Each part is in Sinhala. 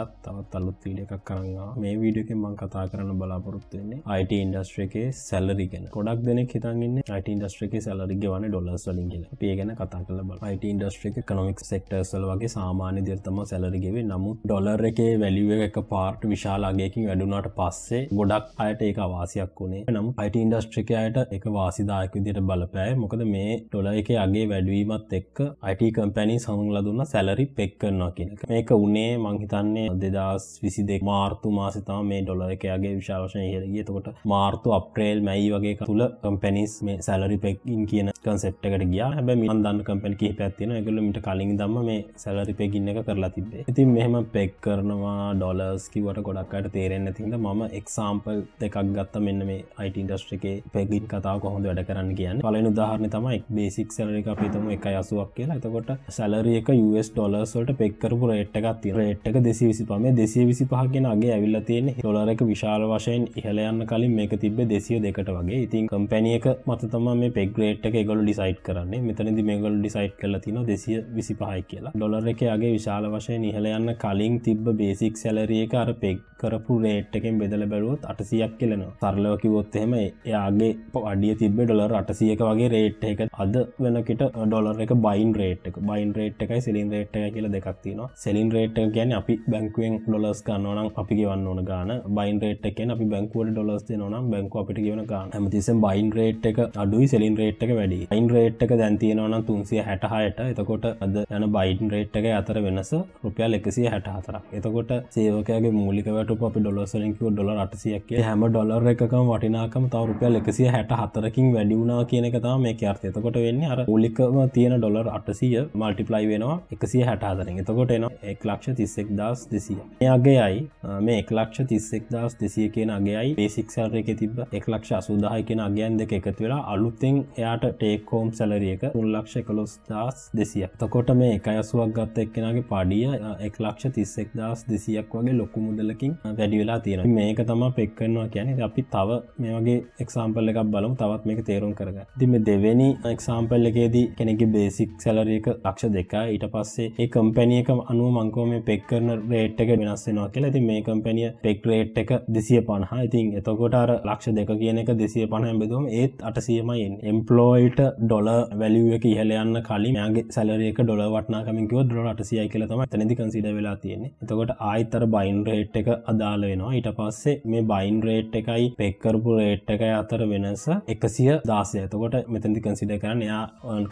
අදත් තවත් අලුත් වීඩ එකක් කරන්නවා මේ වීඩියකෙන් මං කතා කරන්න බලාපොරොත්තුවෙන්නේ අයිට ඉන්ඩස්ට්‍ර එකේ සැල්ලරි ගෙන ගොඩක් දෙන හිතන්න්න අයිට ඉන්ඩස්ට්‍ර එක සැලරි ගවන ඩොලස් වලින් කියල පේ ගැන කතා කල බල අයිට ඉන්ඩස්ට්‍ර එක කනොමික් සෙක්ටර්සල් වගේ සාමාන්‍ය දෙල්තම සැලරිගෙවේ නමුත් ඩොලර් එකේ වැලිුව එක පාර්ට් විශාලාගේකින් වැඩුනාට පස්සේ ගොඩක් අයට ඒක වාසියක් වුණේ නම් අයිට ඉන්ඩස්ට්‍රික අයට එක වාසිදායක විදිට බලපෑ මොකද මේ ඩොල එක අගේ වැඩුවීමත් එක්ක අයිට කම්පැනි සහුන් ලදුන්න සැලරි පෙක් කරනවා කියනක මේක උනේ මංහිතන්නේ මේ දෙදස් විසි දෙක් මාර්තු මාසතම මේ ඩොල එකයාගේ විශාවශය හෙරගේ තකොට මාර්තු අප්‍රේල් මැයි වගේ තුළ කම්පැනිස් මේ සැලරි පෙක්කින් කියන කන්සෙප්ටකට ගියා හැබ මන් දන්න කම්පැන කිහි පැත්තින එකලමිට කලින් දම මේ සැලරිපය ගින්න එක කරලා තිබේ ඉතින් මෙහම පෙක් කරනවා ඩොලර්ස් කිවට ගොඩක්කට තේරෙන් ඇතින්ද මම එක්සාම්පල් දෙකක් ගත්ත මෙන්න මේ අයිට ඉන්ඩස්ට්‍රිකේ පැගින් කතාව කොහොඳ වැඩ කරන්න කියන්න පලන උදාහරණ තමයි බේසික් සැලරි අපිතම එක අසුවක් කියලා එතකොට සැලරියක ස් ඩොලර්ස්වලට පෙක්කරපු රේට්ටක් තිර රේට්ටක දෙසි විසි පම දෙසිය විසි පහගෙනගේ ඇවිල්ල තියෙන ොලරක විශාල වශයෙන් ඉහලයන්න කලින් මේක තිබ දෙසිය දෙකට වගේ ඉතින් කම්පැනියක මත තම මේ පෙක්ග්‍රේට්ක එක මේගොලු ඩිසයිට් කරන්නේ මෙතනදි මේගොල් ඩිසයිට් කල තින දෙසිය විසි පහයි කියලා ඩොලර් එකගේ විශාල වශය නිහල යන්න කලින් තිබ බේසික් සැලරිය එක අර පෙක් කරපු රේට් එකෙන් බෙදල බැලුවොත් අටසියක් කියලනවා සරලවකිවොත් එහෙම එයාගේ අඩිය තිබ ඩොලර් අටසියක වගේ රේට් එක අද වෙනකට ඩොලර් එක බයින් රේට් එක බයින් රේට් එකයි සෙලින් රේට් එක කියල දෙකක්තින සෙලින් රේට් ගැන අපි බැංකුවෙන් ඩොලස් ගන්නවනම් අපි ගවන්න ඕන ගාන බයින් රේට් එකෙන් අපි බැංකුවට ඩොලස් දෙනවනම් බැංකු අපිට ගවන ගන්න ඇමතිසම් බයින් රේට් එක අඩුයි සෙලින් රේට් එක වැඩි වගේ අයින් රේට්ක දැන්තියෙනවන තුන්සිය හැටහායට එතකොට අද යන බයිඩන් රේට් එක අතර වෙනස රුපියල් එකසිය හැට හතරක් එතකොට සේවකගේ මූලිකවට අපි ඩොලසරකිව ඩොල අටසියක් හැම ඩොලර් එකකම වටිනාකම තව රුපියල් එකසිය හැට හතරකින් වැඩිවුණා කියන එක තම මේ අර්ථ එතකොට වෙන්නේ අර ලිකම තියෙන ඩොලර් අටසිය මල්ටිපලයි වෙනවා එකසිය හැටහතරෙන් එතකොට එන එක් ලක්ෂ තිස්සෙක් දස් දෙසිය එයාගේ අයි මේ එක් ලක්ෂ තිස්සෙක් දස් දෙසිය කියෙන අගේයි පේසික්සල්ර එක තිබ එක් ලක්ෂ අසුදාහ කියෙන අගයන් දෙක එකතු වෙලා අලුත්තෙන් එයාට ටේ ටේකෝම් සැලරියක උල්ලක්ෂ එකලොස් දස් දෙසියක් තකොට මේ එක අසුවක් ගත්ත එක්කෙනගේ පාඩිය එක් ලක්ෂ තිස්සෙක් දස් දෙසියක් වගේ ලොකු මුදලකින් වැඩිවෙලා තියෙන මේක තම පෙක්කන්නවා කියන අපි තව මේ වගේ එක්සාම්පල් එකක් බලමු තවත් මේක තේරුම් කරග තිම දෙවැනි එක්සාම්පල් එකේදී කෙනෙගේ බේසික් සැලරියක ලක්ෂ දෙකා ඊට පස්සේ ඒ කම්පැනියක අනුව මංකෝ මේ පෙක් කරන රේට් එක වෙනස්සෙනවා කියලා ති මේ කම්පැනිය පෙක් රේට් එක දෙසිය පණහා ඉතින් එතකොට අර ලක්ෂ දෙක කියන එක දෙසිය පණහ බෙදුවම ඒත් අටසියමයි එම්පලෝයිට ඩොල වැලිුව කියහලයන්න කලින් යාගේ සැලරේක ඩොල වටනාකමින්කව දොල අටසියයි කියලතම තැනදි කන්සිඩ වෙලා තියෙන්නේ එතකොට ආයිතර බයින් රේට් එක අදාළ වෙනවා ඊට පස්සේ මේ බයින් රේට් එකයි පෙක්කරපු රේට් එකයි අතර වෙනස එකසිය දාසය එතකොට මෙතැදි කන්සිඩ කරන්න යා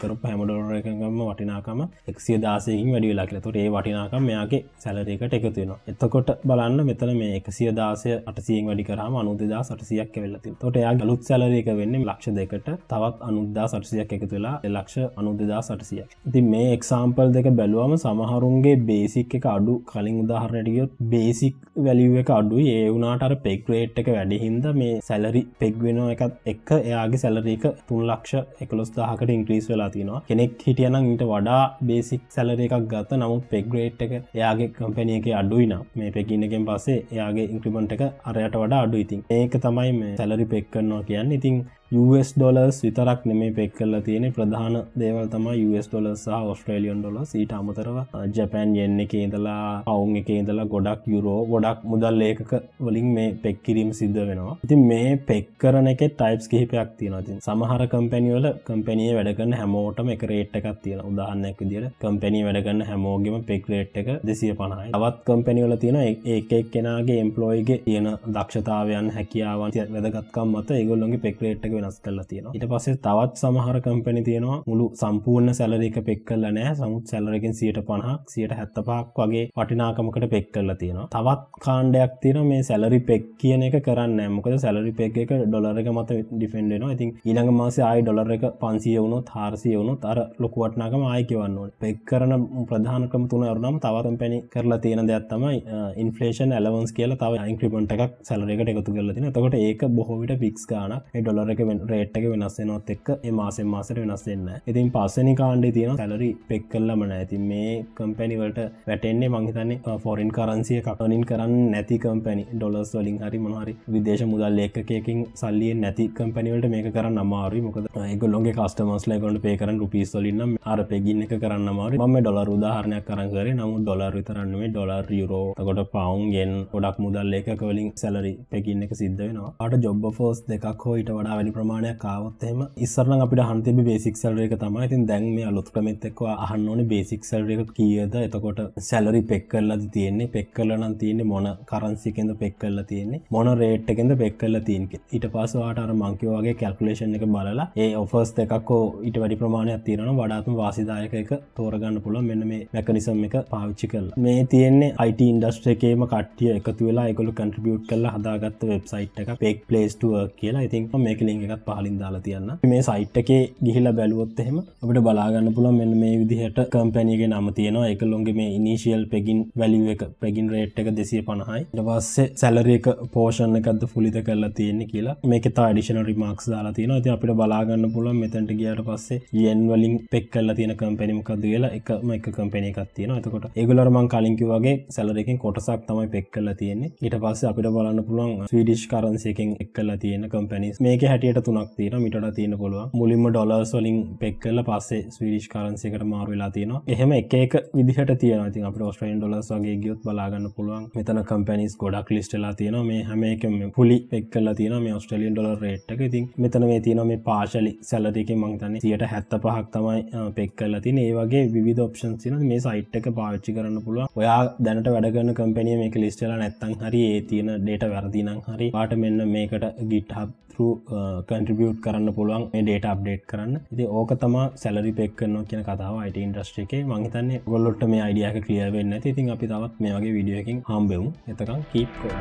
කර පැමඩොල එකකම වටිනාකම එක්සිය දාසයකින් වැඩි වෙලා කියල තොට ඒ වටිනාකම් මෙයාගේ සැලරේකට එකතුවෙනවා එතකොට බලන්න මෙතන මේ එකසිය දාසය අටසියෙන් වැඩි කරම අනුදදා සටසියක් වෙලති තොට යා ගලුත් සැලරේක වෙන්නේ ලක්ෂ දෙකට තවත් අනුද්දා අටසියක් එක තුලා ලක්ෂ අනුදදා සටසියක් ති මේ එක්සාම්පල් දෙක බැලුවම සමහරුන්ගේ බේසික් එක අඩු කලින් උදාහරණයටගියොත් බේසික් වැලිුව එක අඩු ඒ වුනාටර පෙක්රේට් එක වැඩිහින්ද මේ සැලරි පෙක්වෙන එකත් එක්ක එයාගේ සැලරීක තුන් ලක්ෂ එකලොස් දාහකට ඉන්ක්‍රීස් වෙලා තිනවා කෙනෙක් හිටියනම් ඊට වඩා බේසික් සැලර එකක් ගත්ත නමුත් පෙක්ග්‍රේට් එක එයාගේ කම්පැනියක අඩුයින මේ පෙකිනගෙන් පස්සේ එයාගේ ඉන්ක්‍රමට එක අරයට වඩා අඩු ඉතින් ඒක තමයි මේ සැලරි පෙක්කන්නවා කියන්න ඉතින් US ඩොලස් විතරක් නෙමේ පෙක් කරලා තියෙන ප්‍රධාන දේවල් තම US ඩොලස් සහ ඔස්ට්‍රේලියන් ඩොලස් ඊට අමතරව ජපෑන් යෙන්න එක ඉඳලා අවුන් එක ඉඳලා ගොඩක් යුරෝ ගොඩක් මුදල් ඒකක වලින් මේ පෙක් කිරීම සිද්ධ වෙනවා ඉතින් මේ පෙක් කරන එක ටයිප්ස් කිහිපයක් තියෙනවා තින් සමහර කම්පැනිවල කම්පැනිය වැඩගන්න හැමෝටම එක රේට් එකක් තියෙන උදාහන්නක් විදිට කම්පැනී වැඩගන්න හැමෝගම පෙක් රේට් එක දෙසිය පණයි අවත් කම්පැනිවල තියෙන ඒකෙක් කෙනගේ එම්පලෝයිගේ තියෙන දක්ෂතාවයන් හැකියාවන් වැදගත්කම් මත ඒගොල්ලොගේ පෙක් රේට් එක වෙනස් කලා තියෙන ඉට පසේ තවත් සමහර කම්පැනි තියෙනවා මුළු සම්පූර්ණ සැලරක පෙක් කල නෑ සමුත් සැලරකින් සියට පණහක් සියට හැත්තපාක් වගේ වටිනාකමකට පෙක් කල තියෙන තවත් කාණ්ඩයක් තියෙන මේ සැලරි පෙක් කියන එක කරන්න මොකද සැලරි පෙක් එක ඩොලරක මත ඩිෆෙන්ඩෙන ඉතින් ඉළඟ මාසේ ආයි ඩොලර එක පන්සිය වුණු තාර්සිය වුණු තර ලොකුවටනාකම ආයකිවන්න පෙක් කරන ප්‍රධානකම තුන අරුනම් තවතම් පැණි කරලා තියෙන දෙයක් තමයි ඉන්ෆලේෂන් ඇලවන්ස් කියලා තව ඉන්ක්‍රමට එකක් සැලරකට එකතු කරලා තින තකොට ඒක බොහෝවිට පික්ස් ගාන ඩොලර එක රේට්ක වෙනස්සෙනොත් එක් මාසෙන් මාසර වෙනස්සෙන්න ඉතින් පස්සනි කාණ්ඩි තියෙන සැලරි පෙක් කල්ලමන ඇති මේ කම්පැනිවලට වැටෙන්නේ මංහිතන්නේ ෆොරින් කරන්සිය කටනින් කරන්න නැති කම්පැනි ඩොලස් වලින් හරි මොහරි විදේශ මුදල් ඒකකින් සල්ලිය නැති කම්පැනිවලට මේක කරන්න අමාරු මොකද ඒගොල්ොගේ කස්ටමස්ලයි කොට පේ කරන්න රුපිස් වලින්නම් අර පෙගින්න එක කරන්න මාරු ම ඩොලර උදාහරණයක් කරන්ගරේ නමුත් ඩොලර් විතරන්නේ ඩොලර් යුරෝ කොට පවන්ගෙන් ගොඩක් මුදල් ඒකවලින් සැලරි පැකින්න එක සිද්ධ වෙනවා අට ජොබ් ෆෝස් දෙකක් හෝයිට වඩා වැඩි වැඩි ප්‍රමාණයක් කාවත් එම ඉස්සරන අපිට හන්තිබ බේසික් සල්රේක තමයි ඉතින් දැන් මේ අලුත් ක්‍රමෙත්තෙක්ව අහන්න ඕනේ බේසික් සල්රේක කියද එතකොට සැලරි පෙක් කරලාද තියෙන්නේ පෙක් කරලා නම් තියෙන්නේ මොන කරන්සිකෙන්ද පෙක් කරලා තියෙන්නේ මොන රේට් එකෙන්ද පෙක් කරලා තියෙන්නේ ඊට පස්සේ ඔයාට අර මං කිව්වා වගේ කැල්කියුලේෂන් එක බලලා ඒ ඔෆර්ස් දෙකක් ඕ ඊට වැඩි ප්‍රමාණයක් තියෙනවා වඩාත්ම වාසිදායක එක තෝරගන්න පුළුවන් මෙන්න මේ මෙකනිසම් එක පාවිච්චි කරලා මේ තියෙන්නේ IT ඉන්ඩස්ට්‍රි එකේම කට්ටිය එකතු වෙලා ඒගොල්ලෝ කන්ට්‍රිබියුට් කරලා හදාගත්ත වෙබ්සයිට් එක පෙක් ප්ලේස් ටුවර් කියලා ඉතින් මේක ලින්ක් ලිං එකත් පහලින් දාලා තියන්න මේ සයිට් එකේ ගිහිලා බැලුවොත් එහෙම අපට බලාගන්න පුළුවන් මෙන්න මේ විදිහට කම්පැනියගේ නම තියෙනවා එකලොන්ගේ මේ ඉනිශියල් පෙගින් වැලිුව එක පෙගින් රේට් එක දෙසිය පණහයි ටවස්සේ සැලරේක පෝෂණ එකද පුලිත කරලා තියෙන්නේ කියලා මේක තා ඩිෂන රිමක්ස් දාලා තියෙන ති අපිට බලාගන්න පුළුවන් මෙතැට ගියට පස්සේ යෙන් වලින් පෙක් කල්ලා තියෙන කම්පැනිමකක්ද කියලා එකම එක කම්පැනය එකක් තියෙන එතකොට ඒගලරමං කලින්කි වගේ සැලරකින් කොටසක් තමයි පෙක් කල තියෙන්නේ ඊට පස්ස අපිට බලන්න පුළුවන් ස්විඩිෂ් කරන්සයකින් එක් කලා තියෙන කම්පැනිස් මේක හැටිය එයට තුනක් තියෙන මිට තියෙන පුළුව මුලින්ම ඩොලර්ස් වලින් පෙක් කල පස්සේ ස්විරිෂ් කරන්සිකට මාර් වෙලා තියෙන එහෙම එකක විදිහට තියෙන ති අප ඔස්ට්‍රයින් ඩොලස් වගේ ගියොත් බලාගන්න පුළුවන් මෙතන කම්පැනිස් ගොඩක් ලිස්ටලා තියෙන මේ හැමකම පුලි පෙක් කල තියෙන මේ ඔස්ට්‍රලියන් ඩොල රේට්ක ඉතින් මෙතන මේ තියෙන මේ පාශලි සැලටික මංතන සියට හැත්ත පහක් තමයි පෙක් කල තින ඒවගේ විධ ඔප්ෂන් සින මේ සයිට්ක පාච්චි කරන්න පුළුව ඔයා දැනට වැඩගන්න කම්පැනිය මේක ලිස්ටලා නැත්තන් හරි ඒ තියෙන ඩේට වැරදිනම් හරි පාට මෙන්න මේකට ගිට්හබ් මිනිස්සු කන්ට්‍රිබියට් කරන්න පුළුවන් ඩේට අප්ඩේට් කරන්න ඉති ඕක තම සැලරි පෙක් කරන්න කියන කතාව අයිට ඉන්ට්‍රස්ට් එක මංහිතන්නේ ගොල්ලොට මේ අයිඩියක ක්‍රියවෙන්න ඉතින් අපි තවත් මේගේ විඩියකින් හම්බෙවු එතකම් කීප්කෝ.